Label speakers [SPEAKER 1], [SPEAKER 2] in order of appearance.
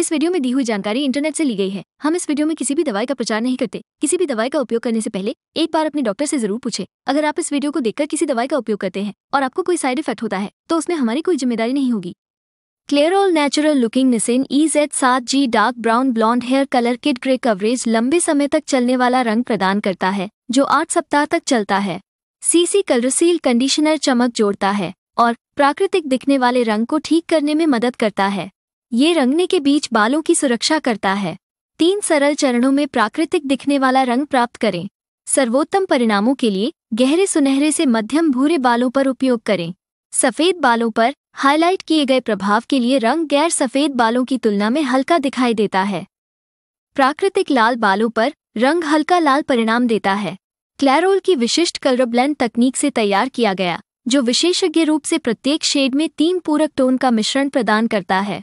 [SPEAKER 1] इस वीडियो में दी हुई जानकारी इंटरनेट से ली गई है हम इस वीडियो में किसी भी दवाई का प्रचार नहीं करते किसी भी दवाई का उपयोग करने से पहले एक बार अपने डॉक्टर से जरूर पूछे अगर आप इस वीडियो को देखकर किसी दवाई का उपयोग करते हैं और आपको कोई साइड इफेक्ट होता है तो उसमें हमारी कोई जिम्मेदारी नहीं होगी Clairol natural looking nice'n easy सात G dark brown blonde hair colour kit grey coverage लंबे समय तक चलने वाला रंग प्रदान करता है जो आठ सप्ताह तक चलता है सीसी कलरसील कंडीशनर चमक जोड़ता है और प्राकृतिक दिखने वाले रंग को ठीक करने में मदद करता है ये रंगने के बीच बालों की सुरक्षा करता है तीन सरल चरणों में प्राकृतिक दिखने वाला रंग प्राप्त करें सर्वोत्तम परिणामों के लिए गहरे सुनहरे से मध्यम भूरे बालों पर उपयोग करें सफ़ेद बालों पर हाईलाइट किए गए प्रभाव के लिए रंग गैर सफ़ेद बालों की तुलना में हल्का दिखाई देता है प्राकृतिक लाल बालों पर रंग हल्का लाल परिणाम देता है क्लैरोल की विशिष्ट कलर तकनीक से तैयार किया गया जो विशेषज्ञ रूप से प्रत्येक शेड में तीन पूरक टोन का मिश्रण प्रदान करता है